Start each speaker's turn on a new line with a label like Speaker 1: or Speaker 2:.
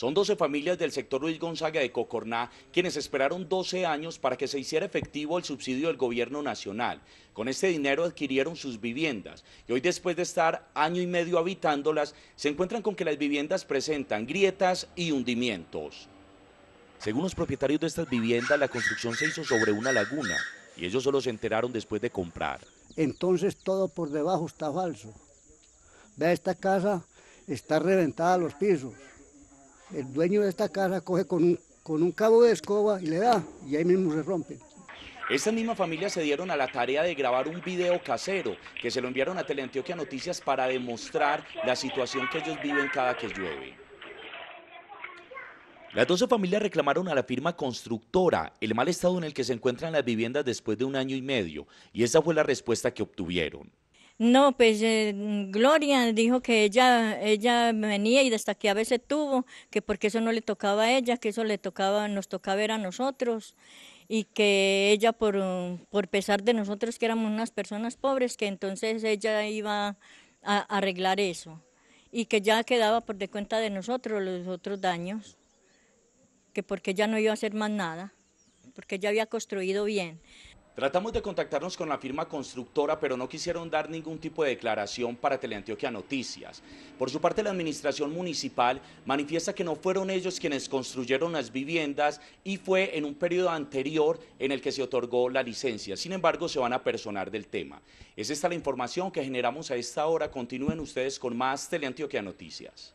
Speaker 1: Son 12 familias del sector Luis Gonzaga de Cocorná quienes esperaron 12 años para que se hiciera efectivo el subsidio del gobierno nacional. Con este dinero adquirieron sus viviendas y hoy después de estar año y medio habitándolas, se encuentran con que las viviendas presentan grietas y hundimientos. Según los propietarios de estas viviendas, la construcción se hizo sobre una laguna y ellos solo se enteraron después de comprar.
Speaker 2: Entonces todo por debajo está falso. Vea esta casa, está reventada a los pisos el dueño de esta casa coge con un, con un cabo de escoba y le da, y ahí mismo se rompe.
Speaker 1: Esta misma familia se dieron a la tarea de grabar un video casero que se lo enviaron a Teleantioquia Noticias para demostrar la situación que ellos viven cada que llueve. Las 12 familias reclamaron a la firma constructora el mal estado en el que se encuentran las viviendas después de un año y medio, y esa fue la respuesta que obtuvieron.
Speaker 3: No, pues eh, mm, Gloria dijo que ella, ella venía y a veces tuvo que porque eso no le tocaba a ella, que eso le tocaba, nos tocaba ver a nosotros, y que ella por, por pesar de nosotros que éramos unas personas pobres, que entonces ella iba a arreglar eso, y que ya quedaba por de cuenta de nosotros los otros daños, que porque ella no iba a hacer más nada, porque ella había construido bien.
Speaker 1: Tratamos de contactarnos con la firma constructora, pero no quisieron dar ningún tipo de declaración para Teleantioquia Noticias. Por su parte, la administración municipal manifiesta que no fueron ellos quienes construyeron las viviendas y fue en un periodo anterior en el que se otorgó la licencia. Sin embargo, se van a personar del tema. Es esta la información que generamos a esta hora. Continúen ustedes con más Teleantioquia Noticias.